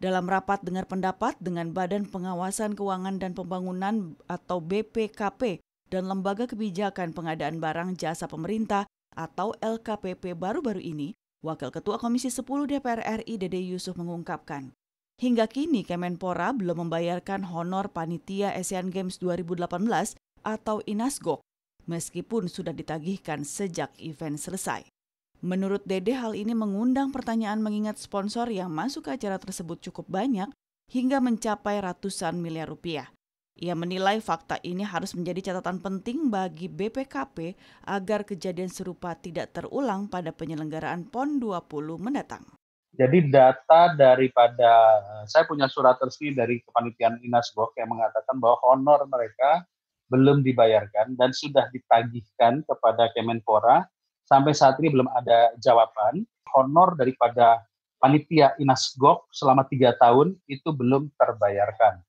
Dalam rapat dengar pendapat dengan Badan Pengawasan Keuangan dan Pembangunan atau BPKP dan Lembaga Kebijakan Pengadaan Barang Jasa Pemerintah atau LKPP baru-baru ini, Wakil Ketua Komisi 10 DPR RI Dede Yusuf mengungkapkan, hingga kini Kemenpora belum membayarkan honor panitia Asian Games 2018 atau INASGOK meskipun sudah ditagihkan sejak event selesai. Menurut Dede, hal ini mengundang pertanyaan mengingat sponsor yang masuk ke acara tersebut cukup banyak hingga mencapai ratusan miliar rupiah. Ia menilai fakta ini harus menjadi catatan penting bagi BPKP agar kejadian serupa tidak terulang pada penyelenggaraan PON 20 mendatang. Jadi data daripada eh, saya punya surat resmi dari kepanitiaan Inas Gok yang mengatakan bahwa honor mereka belum dibayarkan dan sudah ditagihkan kepada Kemenpora. Sampai saat ini belum ada jawaban. Honor daripada panitia Inasgok selama tiga tahun itu belum terbayarkan.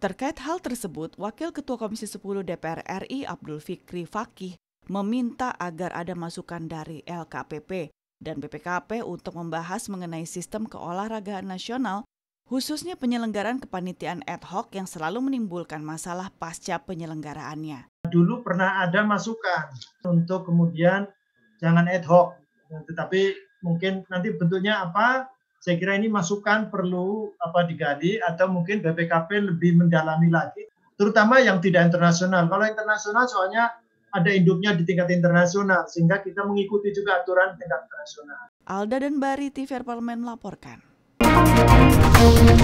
Terkait hal tersebut, Wakil Ketua Komisi 10 DPR RI Abdul Fikri Fakih meminta agar ada masukan dari LKPP dan BPKP untuk membahas mengenai sistem keolahragaan nasional khususnya penyelenggaran kepanitiaan ad hoc yang selalu menimbulkan masalah pasca penyelenggaraannya. Dulu pernah ada masukan untuk kemudian jangan ad hoc, tetapi mungkin nanti bentuknya apa? Saya kira ini masukan perlu apa digali atau mungkin BPKP lebih mendalami lagi, terutama yang tidak internasional. Kalau internasional soalnya ada induknya di tingkat internasional, sehingga kita mengikuti juga aturan tingkat internasional. Alda dan Bari, TVR Parlemen melaporkan. Thank you.